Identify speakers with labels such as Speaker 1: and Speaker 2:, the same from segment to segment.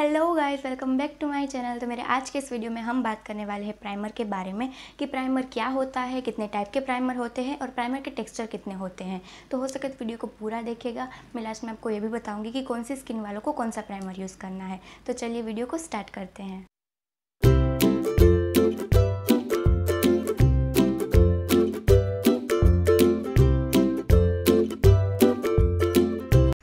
Speaker 1: hello guys welcome back to my channel तो मेरे आज के इस वीडियो में हम बात करने वाले हैं प्राइमर के बारे में कि प्राइमर क्या होता है कितने टाइप के प्राइमर होते हैं और प्राइमर के टेक्सचर कितने होते हैं तो हो सके तो वीडियो को पूरा देखिएगा मैं लास्ट में आपको ये भी बताऊंगी कि कौन सी स्किन वालों को कौन सा प्राइमर यूज़ करना है तो चलिए वीडियो को स्टार्ट करते हैं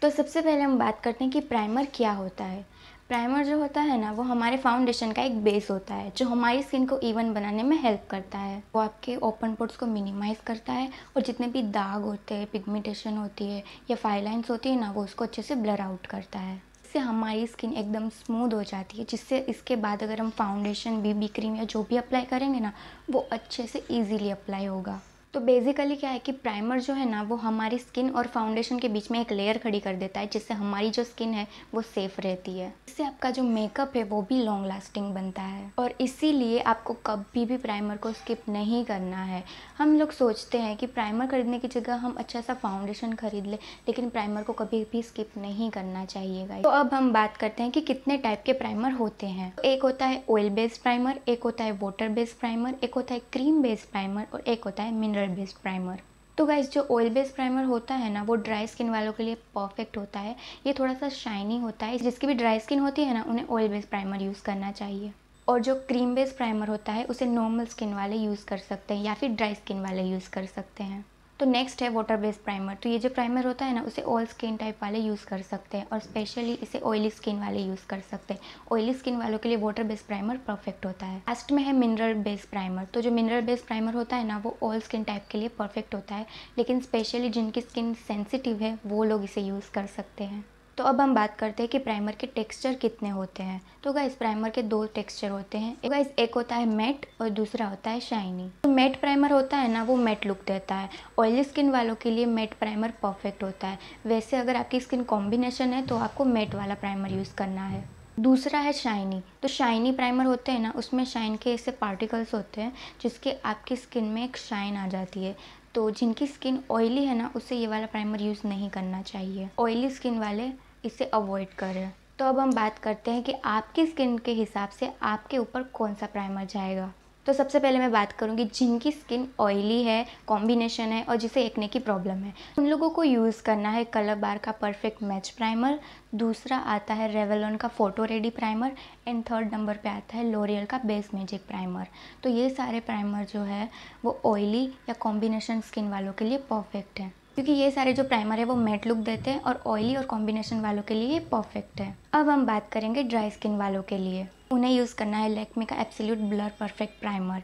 Speaker 1: तो सबसे पहले हम बात करते हैं कि प्राइमर क्या होता है प्राइमर जो होता है ना वो हमारे फाउंडेशन का एक बेस होता है जो हमारी स्किन को इवन बनाने में हेल्प करता है वो आपके ओपन पोर्ट्स को मिनिमाइज़ करता है और जितने भी दाग होते हैं पिगमेंटेशन होती है या फाइलाइंस होती है ना वो उसको अच्छे से ब्लर आउट करता है इससे हमारी स्किन एकदम स्मूद हो जाती है जिससे इसके बाद अगर हम फाउंडेशन बीबी क्रीम या जो भी अप्लाई करेंगे ना वो अच्छे से ईजिली अप्लाई होगा तो बेसिकली क्या है कि प्राइमर जो है ना वो हमारी स्किन और फाउंडेशन के बीच में एक लेयर खड़ी कर देता है जिससे हमारी जो स्किन है वो सेफ रहती है इससे आपका जो मेकअप है वो भी लॉन्ग लास्टिंग बनता है और इसीलिए आपको कभी भी प्राइमर को स्किप नहीं करना है हम लोग सोचते हैं कि प्राइमर खरीदने की जगह हम अच्छा सा फाउंडेशन खरीद लें लेकिन प्राइमर को कभी भी स्किप नहीं करना चाहिए तो अब हम बात करते हैं कि कितने टाइप के प्राइमर होते हैं एक होता है ऑयल बेस्ड प्राइमर एक होता है वाटर बेस्ड प्राइमर एक होता है क्रीम बेस्ड प्राइमर और एक होता है मिनरल ऑयल बेस्ड प्राइमर तो गाइज जो ऑयल बेस्ड प्राइमर होता है ना वो ड्राई स्किन वालों के लिए परफेक्ट होता है ये थोड़ा सा शाइनी होता है जिसकी भी ड्राई स्किन होती है ना उन्हें ऑयल बेस्ड प्राइमर यूज़ करना चाहिए और जो क्रीम बेस्ड प्राइमर होता है उसे नॉर्मल स्किन वाले यूज़ कर सकते हैं या फिर ड्राई स्किन वाले यूज़ कर सकते हैं तो नेक्स्ट है वाटर बेस्ड प्राइमर तो ये जो प्राइमर होता है ना उसे ऑल स्किन टाइप वाले यूज़ कर सकते हैं और स्पेशली इसे ऑयली स्किन वाले यूज़ कर सकते हैं ऑयली स्किन वालों के लिए वाटर बेस्ड प्राइमर परफेक्ट होता है लास्ट में है मिनरल बेस्ड प्राइमर तो जो मिनरल बेस्ड प्राइमर होता है ना वो ऑल स्किन टाइप के लिए परफेक्ट होता है लेकिन स्पेशली जिनकी स्किन सेंसिटिव है वो लोग इसे यूज़ कर सकते हैं तो अब हम बात करते हैं कि प्राइमर के टेक्सचर कितने होते हैं तो गाइस प्राइमर के दो टेक्सचर होते हैं गाइस तो एक होता है मेट और दूसरा होता है शाइनी तो मेट प्राइमर होता है ना वो मेट लुक देता है ऑयली स्किन वालों के लिए मेट प्राइमर परफेक्ट होता है वैसे अगर आपकी स्किन कॉम्बिनेशन है तो आपको मेट वाला प्राइमर यूज़ करना है दूसरा है शाइनी तो शाइनी प्राइमर होते हैं ना उसमें शाइन के ऐसे पार्टिकल्स होते हैं जिसके आपकी स्किन में एक शाइन आ जाती है तो जिनकी स्किन ऑयली है ना उसे ये वाला प्राइमर यूज़ नहीं करना चाहिए ऑयली स्किन वाले इसे अवॉइड करें तो अब हम बात करते हैं कि आपकी स्किन के हिसाब से आपके ऊपर कौन सा प्राइमर जाएगा तो सबसे पहले मैं बात करूँगी जिनकी स्किन ऑयली है कॉम्बिनेशन है और जिसे एकने की प्रॉब्लम है उन लोगों को यूज़ करना है कलर बार का परफेक्ट मैच प्राइमर दूसरा आता है रेवलॉन का photo ready primer and third number पे आता है लोरियल का बेस मैजिक प्राइमर तो ये सारे प्राइमर जो है वो ऑयली या कॉम्बिनेशन स्किन वालों के लिए परफेक्ट है क्योंकि ये सारे जो प्राइमर है वो मेट लुक देते हैं और ऑयली और कॉम्बिनेशन वालों के लिए परफेक्ट है अब हम बात करेंगे ड्राई स्किन वालों के लिए उन्हें यूज़ करना है लैक्मे का एब्सोल्यूट ब्लर परफेक्ट प्राइमर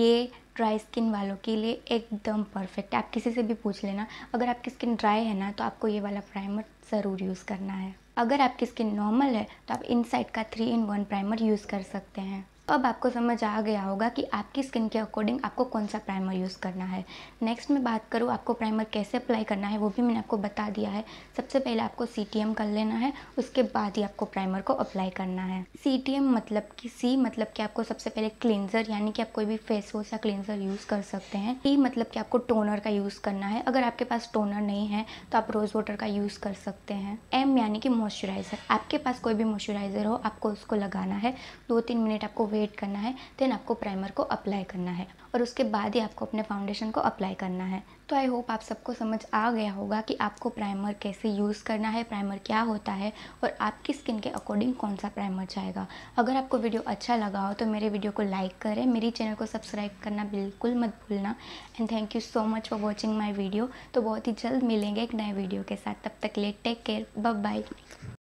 Speaker 1: ये ड्राई स्किन वालों के लिए एकदम परफेक्ट आप किसी से भी पूछ लेना अगर आपकी स्किन ड्राई है ना तो आपको ये वाला प्राइमर ज़रूर यूज़ करना है अगर आपकी स्किन नॉर्मल है तो आप इनसाइड का three in one primer use कर सकते हैं तो अब आपको समझ आ गया होगा कि आपकी स्किन के अकॉर्डिंग आपको कौन सा प्राइमर यूज़ करना है नेक्स्ट मैं बात करूँ आपको प्राइमर कैसे अप्लाई करना है वो भी मैंने आपको बता दिया है सबसे पहले आपको सी कर लेना है उसके बाद ही आपको प्राइमर को अप्लाई करना है सी मतलब कि सी मतलब कि आपको सबसे पहले क्लिनजर यानी कि आप कोई भी फेस वॉश या क्लिनजर यूज़ कर सकते हैं टी मतलब कि आपको टोनर का यूज़ करना है अगर आपके पास टोनर नहीं है तो आप रोज़ वाटर का यूज़ कर सकते हैं एम यानी कि मॉइस्चराइज़र आपके पास कोई भी मॉइस्चराइज़र हो आपको उसको लगाना है दो तीन मिनट आपको वेट करना है देन आपको प्राइमर को अप्लाई करना है और उसके बाद ही आपको अपने फाउंडेशन को अप्लाई करना है तो आई होप आप सबको समझ आ गया होगा कि आपको प्राइमर कैसे यूज़ करना है प्राइमर क्या होता है और आपकी स्किन के अकॉर्डिंग कौन सा प्राइमर जाएगा अगर आपको वीडियो अच्छा लगा हो तो मेरे वीडियो को लाइक करें मेरी चैनल को सब्सक्राइब करना बिल्कुल मत भूलना and thank you so much for watching my video तो बहुत ही जल्द मिलेंगे एक नए वीडियो के साथ तब तक ले टेक केयर बाय